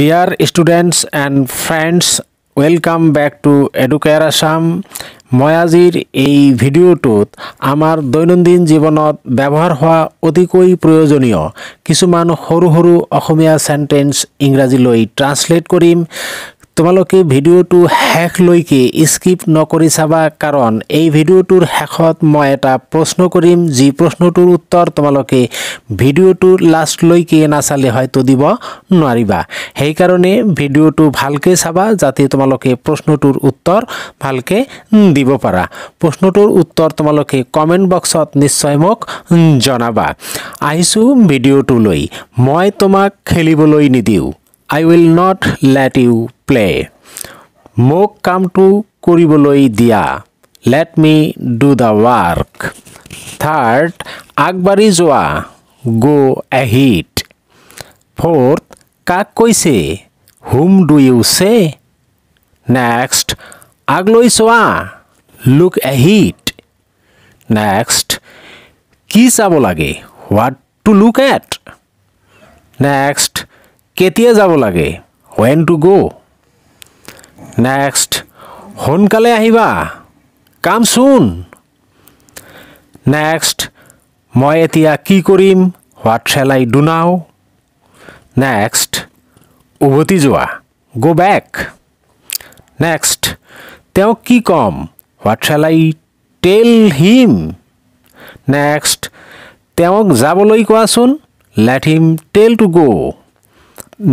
Deer students and friends welcome back to Educare Assam মই আজিৰ এই ভিডিঅ'টোত আমাৰ দৈনন্দিন জীৱনত ব্যৱহাৰ হোৱা অতিকৈ প্ৰয়োজনীয় কিছুমান সৰু সৰু অসমীয়া চেণ্টেন্স ইংৰাজীলৈ ট্ৰান্সলেট কৰিম তোমালোকে ভিডিওটো শেষলৈকে স্কিপ নকৰি চাবা কাৰণ এই ভিডিঅ'টোৰ শেষত মই এটা প্ৰশ্ন কৰিম যি প্ৰশ্নটোৰ উত্তৰ তোমালোকে ভিডিঅ'টো লাষ্টলৈকে নাচালে হয়তো দিব নোৱাৰিবা সেইকাৰণে ভিডিঅ'টো ভালকৈ চাবা যাতে তোমালোকে প্ৰশ্নটোৰ উত্তৰ ভালকৈ দিব পাৰা প্ৰশ্নটোৰ উত্তৰ তোমালোকে কমেণ্ট বক্সত নিশ্চয় মোক জনাবা আহিছোঁ ভিডিঅ'টোলৈ মই তোমাক খেলিবলৈ নিদিওঁ I will not let you play মোক কামটো কৰিবলৈ দিয়া let me do the work hard আগবাঢ়ি যোৱা গো এ হিট ফৰ্থ কাক কৈছে whom do you say next আগলৈ চোৱা লুক এ হিট নেক্সট কি চাব লাগে what to look at next কেতিয়া যাব লাগে ৱেন টু গ' নেক্সট সোনকালে আহিবা কাম চোন নেক্সট মই এতিয়া কি কৰিম what shall I do now next উভতি যোৱা গ' বেক নেক্সট তেওঁক কি ক'ম what shall I tell him next তেওঁক যাবলৈ কোৱাচোন let him tell to go'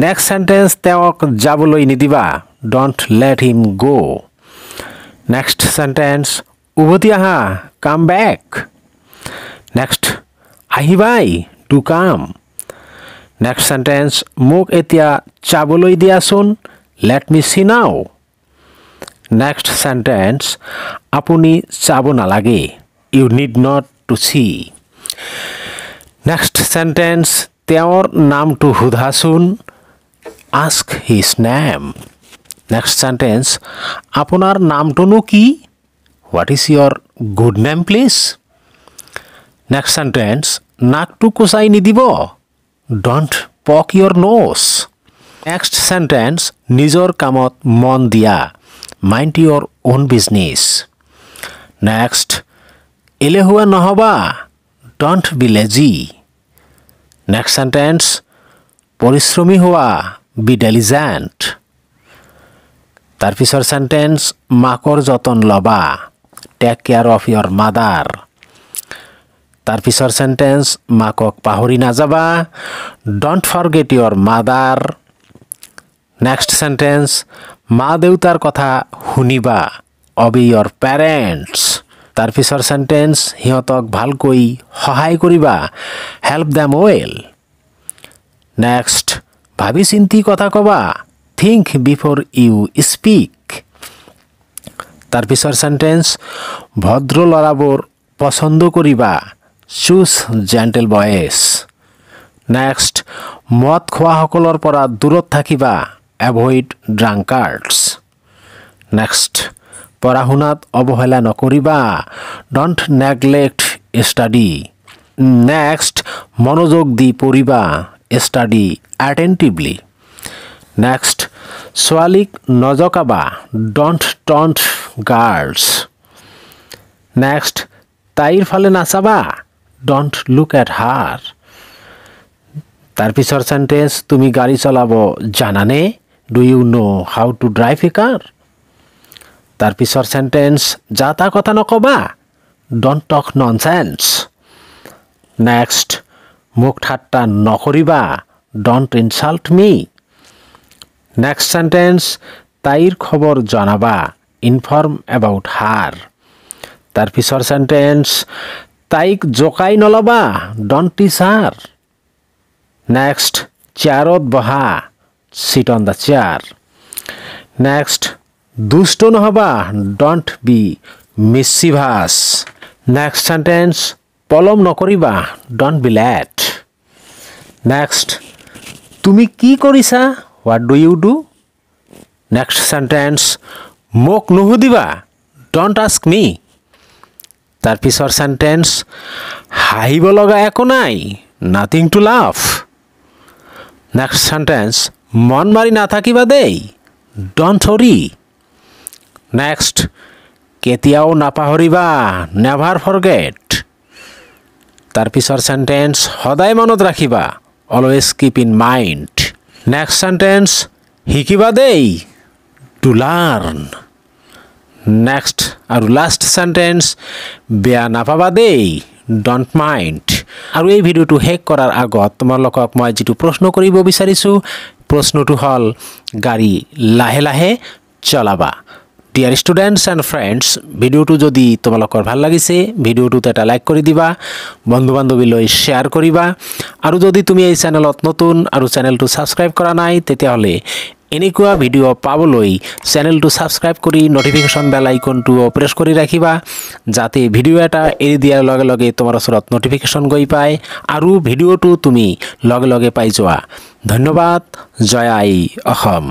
next sentence তেওঁক যাবলৈ নিদিবা ডণ্ট লেট হিম গ' নেক্সট চেণ্টেঞ্চ উভতি আহা কাম বেক নেক্সট আহিবাই টু কাম নেক্সট চেণ্টেঞ্চ মোক এতিয়া চাবলৈ দিয়াচোন let me see now next sentence আপুনি চাব নালাগে you need not to see next sentence তেওঁৰ নামটো সোধাচোন ask his name. Next sentence, আপনার নামটনু ki. What is your good name please? Next sentence, নাকটু kusai নিদিব? Don't poke your nose. Next sentence, Nizor kamot mon dia. Mind your own business. Next, এলেহুৱা নহ'বা? Don't be lazy. Next sentence, পৰিশ্ৰমী hua. Be diligent তাৰ পিছৰ sentence মাকৰ যতন ল'বা take care of your mother তাৰ পিছৰ চেণ্টেন্স মাকক পাহৰি নাযাবা don't forget your mother next sentence মা দেউতাৰ কথা শুনিবা অবি ইয়ৰ পেৰেণ্টছ তাৰ পিছৰ চেণ্টেন্স সিহঁতক ভালকৈ সহায় কৰিবা হেল্প দেম ৱেল নেক্সট ভাবি চিন্তি কথা কবা থিংক বিফোর ইউ স্পিক তাৰ পিছৰ চেণ্টেঞ্চ ভদ্ৰ ল'ৰাবোৰ পচন্দ কৰিবা চুজ জেণ্টেল বয়েজ নেক্সট মদ খোৱাসকলৰ পৰা দূৰত থাকিবা এভইড ড্ৰাংকাৰ্ডছ নেক্সট পঢ়া শুনাত অৱহেলা নকৰিবা ডণ্ট নেগলেক্ট ষ্টাডি নেক্সট মনোযোগ দি পঢ়িবা study attentively. নেক্সট Swalik নজকাবা ডন্ট taunt girls. নেক্সট তাইর ফালে নাচাবা ডন্ট লুক এট হার তাৰ পিছৰ চেণ্টেঞ্চ তুমি গাড়ী চলাব জানানে do you know' how to drive a car তাৰ পিছৰ চেণ্টেঞ্চ যা তা কথা নক'বা don't talk nonsense next মোক ঠাট্টা নকৰিবা don't insult me next sentence তাইৰ খবৰ জনাবা ইনফৰ্ম এবাউট হাৰ তাৰ পিছৰ চেণ্টেন্স তাইক জোকাই নল'বা ডণ্ট টিচাৰ নেক্সট চেয়াৰত বহা sit on the chair next দুষ্ট নহ'বা don't be mischievous next sentence পলম নকৰিবা ডন বি লেট নেক্সট তুমি কি কৰিছা what do you do next sentence মোক নুসুধিবা ডণ্ট আস্ক মি তাৰ পিছৰ চেণ্টেন্স হাঁহিব লগা একো নাই nothing to laugh next sentence মন মাৰি নাথাকিবা দেই ডণ্ট হৰি নেক্সট কেতিয়াও নাপাহৰিবা নেভাৰ ফৰগেট তাৰ পিছৰ চেণ্টেন্স সদায় মনত ৰাখিবা always keep in mind next sentence শিকিবা দেই টু লাৰ্ণ নেক্সট আৰু লাষ্ট চেণ্টেন্স বেয়া নাপাবা দেই ডণ্ট মাইণ্ড আৰু এই ভিডিঅ'টো শেষ কৰাৰ আগত তোমালোকক মই যিটো প্ৰশ্ন কৰিব বিচাৰিছোঁ প্ৰশ্নটো হ'ল গাড়ী লাহে লাহে চলাবা ডিয়ার স্টুডেন্টস অ্যান্ড ফ্রেন্ডস ভিডিওটো যদি তোমালোকৰ ভাল লাগিছে ভিডিওটোত এটা লাইক কৰি দিবা বন্ধু বান্ধৱীলৈ শ্বেয়াৰ কৰিবা আৰু যদি তুমি এই চেনেলত নতুন আৰু চেনেলটো ছাবস্ক্ৰাইব কৰা নাই তেতিয়াহ'লে এনেকুৱা ভিডিঅ' পাবলৈ চেনেলটো ছাবস্ক্ৰাইব কৰি নটিফিকেশ্যন বেল আইকনটো প্ৰেছ কৰি ৰাখিবা যাতে ভিডিঅ' এটা এৰি দিয়াৰ লগে লগে তোমাৰ ওচৰত নটিফিকেশ্যন গৈ পায় আৰু ভিডিঅ'টো তুমি লগে লগে পাই যোৱা ধন্যবাদ জয় আই অসম